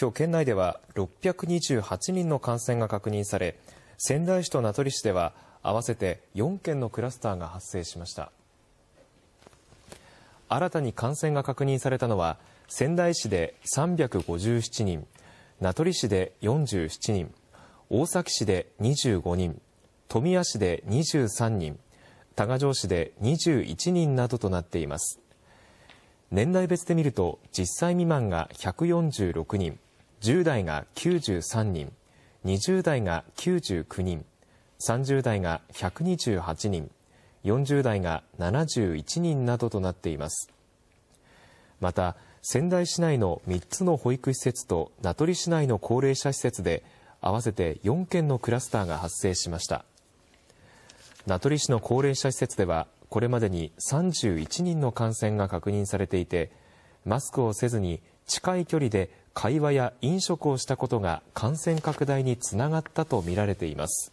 今日県内では628人の感染が確認され、仙台市と名取市では合わせて4件のクラスターが発生しました。新たに感染が確認されたのは、仙台市で357人、名取市で47人、大崎市で25人、富谷市で23人、多賀城市で21人などとなっています。年代別で見ると、10歳未満が146人、10代が93人、20代が99人、30代が128人、40代が71人などとなっています。また、仙台市内の3つの保育施設と名取市内の高齢者施設で合わせて4件のクラスターが発生しました。名取市の高齢者施設ではこれまでに31人の感染が確認されていて、マスクをせずに近い距離で会話や飲食をしたことが感染拡大につながったとみられています。